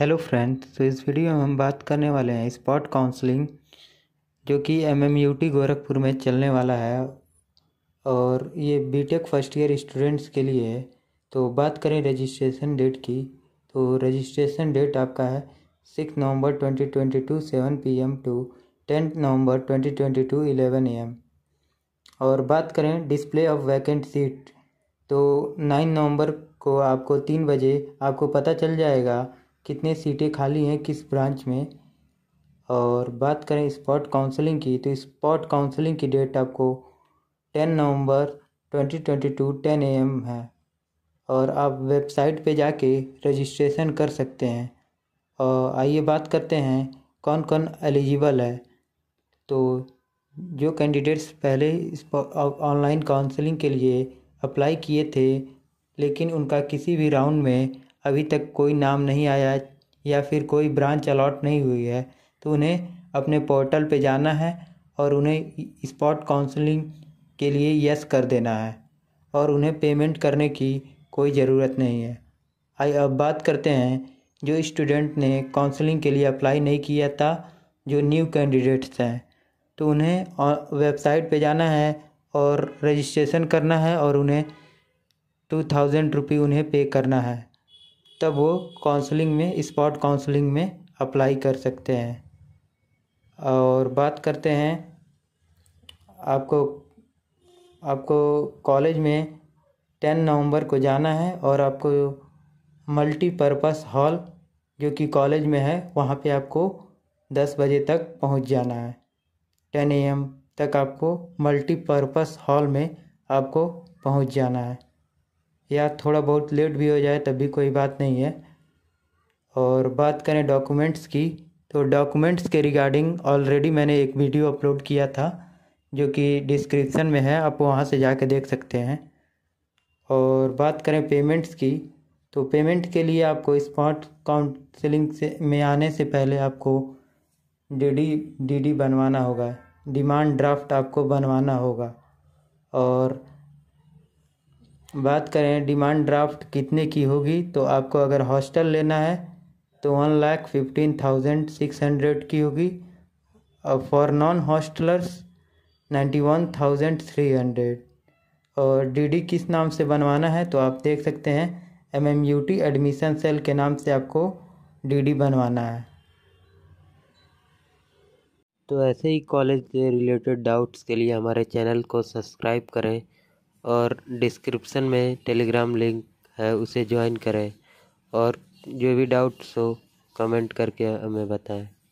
hello friends तो इस video में हम बात करने वाले हैं स्पॉट काउंसलिंग जो कि एमएमयूटी गोरखपुर में चलने वाला है और ये बीटेक फर्स्ट ईयर स्टूडेंट्स के लिए है तो बात करें रजिस्ट्रेशन डेट की तो रजिस्ट्रेशन डेट आपका है six November twenty twenty two seven P M to tenth November twenty twenty two eleven A M और बात करें डिस्प्ले ऑफ वैकेंट सीट तो नाइन नवंबर को आपको तीन बजे आपको पता चल जाएगा कितने सीटें खाली हैं किस ब्रांच में और बात करें स्पॉट काउंसलिंग की तो स्पॉट काउंसलिंग की डेट आपको ten November twenty twenty two ten A M है और आप वेबसाइट पे जाके रजिस्ट्रेशन कर सकते हैं और आइए बात करते हैं कौन कौन एलिजिबल है तो जो कैंडिडेट्स पहले ऑनलाइन काउंसलिंग के लिए अप्लाई किए थे लेकिन उनका किसी भी राउंड में अभी तक कोई नाम नहीं आया या फिर कोई ब्रांच अलॉट नहीं हुई है तो उन्हें अपने पोर्टल पे जाना है और उन्हें स्पॉट काउंसलिंग के लिए यस कर देना है और उन्हें पेमेंट करने की कोई ज़रूरत नहीं है आई अब बात करते हैं जो स्टूडेंट ने काउंसलिंग के लिए अप्लाई नहीं किया था जो न्यू कैंडिडेट्स हैं तो उन्हें वेबसाइट पे जाना है और रजिस्ट्रेशन करना है और उन्हें टू थाउजेंड रुपी उन्हें पे करना है तब वो काउंसलिंग में स्पॉट काउंसलिंग में अप्लाई कर सकते हैं और बात करते हैं आपको आपको कॉलेज में टेन नवंबर को जाना है और आपको मल्टीपर्पस हॉल जो कि कॉलेज में है वहाँ पे आपको दस बजे तक पहुँच जाना है टेन एम तक आपको मल्टीपर्पस हॉल में आपको पहुँच जाना है या थोड़ा बहुत लेट भी हो जाए तब भी कोई बात नहीं है और बात करें डॉक्यूमेंट्स की तो डॉक्यूमेंट्स के रिगार्डिंग ऑलरेडी मैंने एक वीडियो अपलोड किया था जो कि डिस्क्रिप्शन में है आप वहाँ से जा देख सकते हैं और बात करें पेमेंट्स की तो पेमेंट के लिए आपको स्पॉट काउंसलिंग से में आने से पहले आपको डीडी डीडी बनवाना होगा डिमांड ड्राफ्ट आपको बनवाना होगा और बात करें डिमांड ड्राफ्ट कितने की होगी तो आपको अगर हॉस्टल लेना है तो one lakh fifteen thousand six hundred की होगी और for non hostellers ninety one thousand three hundred और डीडी किस नाम से बनवाना है तो आप देख सकते हैं M M U T admission cell के नाम से आपको डीडी बनवाना है तो ऐसे ही कॉलेज से रिलेटेड डाउट्स के लिए हमारे चैनल को सब्सक्राइब करें और डिस्क्रिप्सन में टेलीग्राम लिंक है उसे ज्वाइन करें और जो भी डाउट्स हो कमेंट करके हमें बताएं